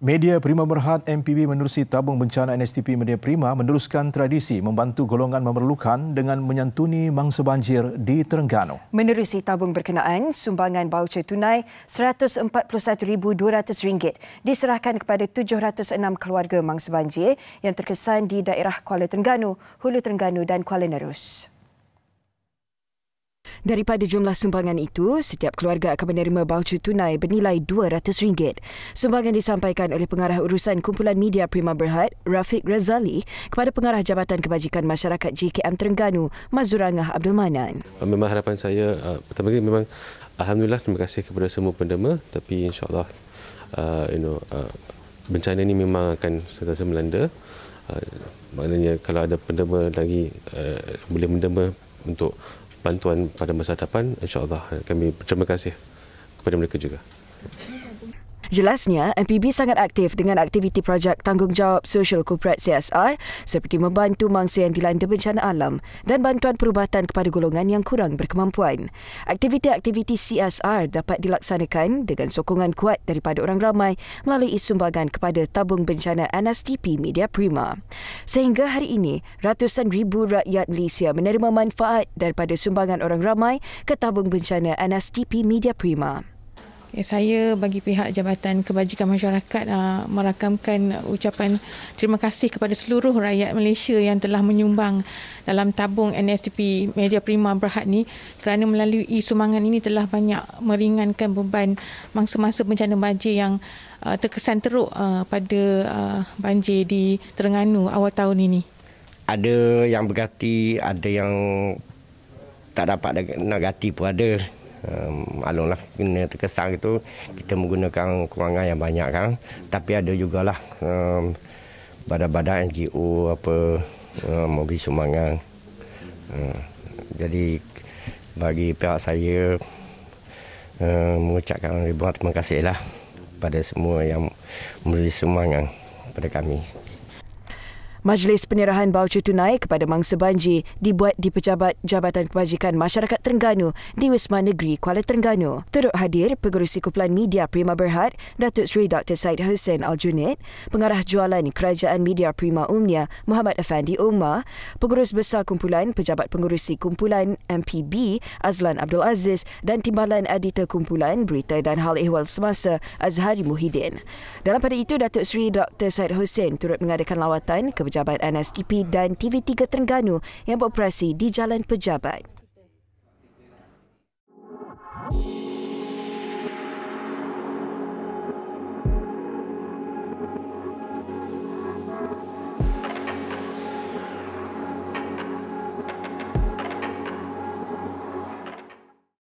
Media Prima Berhad MPB menerusi tabung bencana NSTP Media Prima meneruskan tradisi membantu golongan memerlukan dengan menyantuni mangsa banjir di Terengganu. Menerusi tabung berkenaan, sumbangan baucer tunai RM141,200 diserahkan kepada 706 keluarga mangsa banjir yang terkesan di daerah Kuala Terengganu, Hulu Terengganu dan Kuala Nerus. Daripada jumlah sumbangan itu, setiap keluarga akan menerima baucer tunai bernilai RM200. Sumbangan disampaikan oleh pengarah urusan Kumpulan Media Prima Berhad, Rafiq Razali, kepada pengarah Jabatan Kebajikan Masyarakat JKM Terengganu, Mazurangah Abdul Manan. Ah, memang harapan saya, ah, pertama kali memang Alhamdulillah terima kasih kepada semua penderma tapi insyaAllah ah, you know, bencana ini memang akan sentiasa melanda maknanya kalau ada penderma lagi boleh menderma untuk bantuan pada masa hadapan insyaallah kami berterima kasih kepada mereka juga Jelasnya, MPB sangat aktif dengan aktiviti projek tanggungjawab sosial korporat CSR seperti membantu mangsa yang dilanda bencana alam dan bantuan perubatan kepada golongan yang kurang berkemampuan. Aktiviti-aktiviti CSR dapat dilaksanakan dengan sokongan kuat daripada orang ramai melalui sumbangan kepada tabung bencana NSTP Media Prima. Sehingga hari ini, ratusan ribu rakyat Malaysia menerima manfaat daripada sumbangan orang ramai ke tabung bencana NSTP Media Prima. Eh, saya bagi pihak Jabatan Kebajikan Masyarakat uh, merakamkan ucapan terima kasih kepada seluruh rakyat Malaysia yang telah menyumbang dalam tabung NSTP Media Prima Berhad ni kerana melalui sumangan ini telah banyak meringankan beban mangsa-mangsa bencana banjir yang uh, terkesan teruk uh, pada uh, banjir di Terengganu awal tahun ini. Ada yang berganti, ada yang tak dapat negatif, pun ada um, alung lah, kena terkesan itu kita menggunakan kewangan yang banyak kan tapi ada juga lah um, badan-badan NGO apa um, mobil sumbangan uh, jadi bagi pihak saya uh, mengucapkan ribuan terima kasih lah pada semua yang memberi sumbangan pada kami. Majlis penyerahan baucer tunai kepada mangsa banjir dibuat di Pejabat Jabatan Kebajikan Masyarakat Terengganu di Wisma Negeri Kuala Terengganu. Turut hadir Pengurusi Kumpulan Media Prima Berhad, Datuk Seri Dr. Said Hussein al Pengarah Jualan Kerajaan Media Prima Umnia Muhammad Effendi Umar, Pengurus Besar Kumpulan Pejabat Pengurusi Kumpulan MPB Azlan Abdul Aziz dan Timbalan Editor Kumpulan Berita dan Hal Ehwal Semasa Azhari Muhyiddin. Dalam pada itu, Datuk Seri Dr. Said Hussein turut mengadakan lawatan ke pejabat NSTP dan TV3 Terengganu yang beroperasi di Jalan Pejabat.